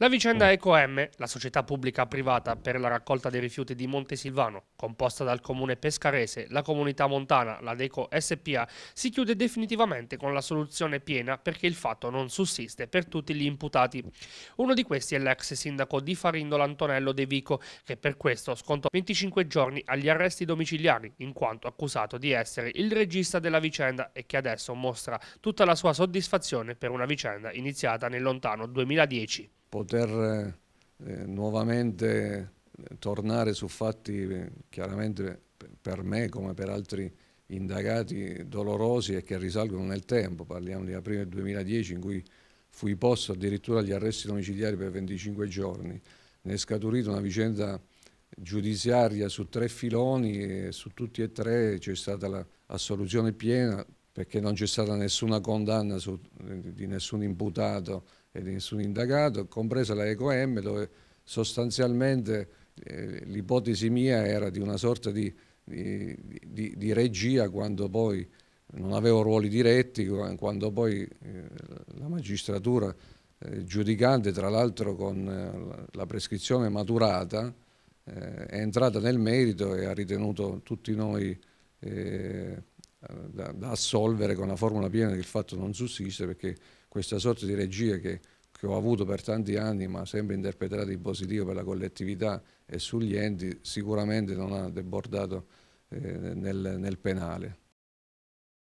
La vicenda mm. EcoM, la società pubblica privata per la raccolta dei rifiuti di Montesilvano, composta dal comune pescarese, la comunità montana, la Deco SPA, si chiude definitivamente con la soluzione piena perché il fatto non sussiste per tutti gli imputati. Uno di questi è l'ex sindaco di Farindola Antonello De Vico, che per questo scontò 25 giorni agli arresti domiciliari, in quanto accusato di essere il regista della vicenda e che adesso mostra tutta la sua soddisfazione per una vicenda iniziata nel lontano 2010 poter eh, nuovamente eh, tornare su fatti eh, chiaramente per me come per altri indagati dolorosi e che risalgono nel tempo, parliamo di aprile 2010 in cui fui posto addirittura agli arresti domiciliari per 25 giorni, ne è scaturita una vicenda giudiziaria su tre filoni e su tutti e tre c'è stata l'assoluzione piena, perché non c'è stata nessuna condanna su, di nessun imputato e di nessun indagato, compresa la EcoM dove sostanzialmente eh, l'ipotesi mia era di una sorta di, di, di, di, regia quando poi non avevo ruoli diretti, quando poi eh, la magistratura eh, giudicante, tra l'altro con eh, la prescrizione maturata, eh, è entrata nel merito e ha ritenuto tutti noi eh, da, da, assolvere con la formula piena che il fatto non sussiste perché questa sorta di regia che, che ho avuto per tanti anni ma sempre interpretata in positivo per la collettività e sugli enti sicuramente non ha debordato eh, nel, nel penale.